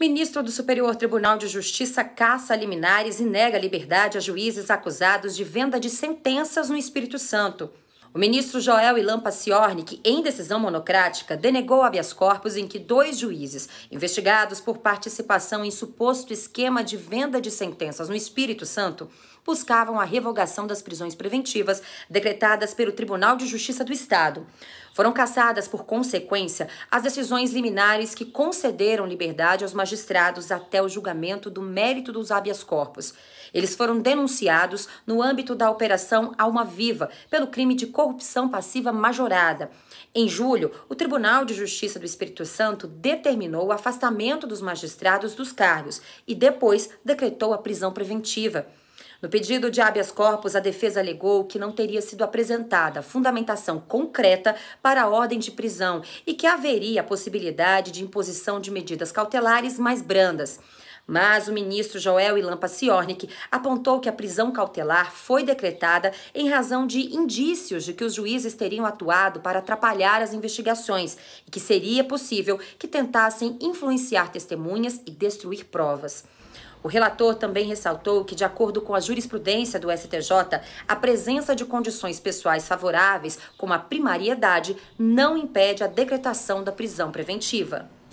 Ministro do Superior Tribunal de Justiça caça liminares e nega liberdade a juízes acusados de venda de sentenças no Espírito Santo. O ministro Joel Ilan Paciorni, que em decisão monocrática denegou habeas corpus em que dois juízes, investigados por participação em suposto esquema de venda de sentenças no Espírito Santo, buscavam a revogação das prisões preventivas decretadas pelo Tribunal de Justiça do Estado. Foram cassadas, por consequência, as decisões liminares que concederam liberdade aos magistrados até o julgamento do mérito dos habeas corpus. Eles foram denunciados no âmbito da Operação Alma Viva pelo crime de corrupção corrupção passiva majorada. Em julho, o Tribunal de Justiça do Espírito Santo determinou o afastamento dos magistrados dos cargos e depois decretou a prisão preventiva. No pedido de habeas corpus, a defesa alegou que não teria sido apresentada fundamentação concreta para a ordem de prisão e que haveria a possibilidade de imposição de medidas cautelares mais brandas. Mas o ministro Joel Ilan Paciornik apontou que a prisão cautelar foi decretada em razão de indícios de que os juízes teriam atuado para atrapalhar as investigações e que seria possível que tentassem influenciar testemunhas e destruir provas. O relator também ressaltou que, de acordo com a jurisprudência do STJ, a presença de condições pessoais favoráveis, como a primariedade, não impede a decretação da prisão preventiva.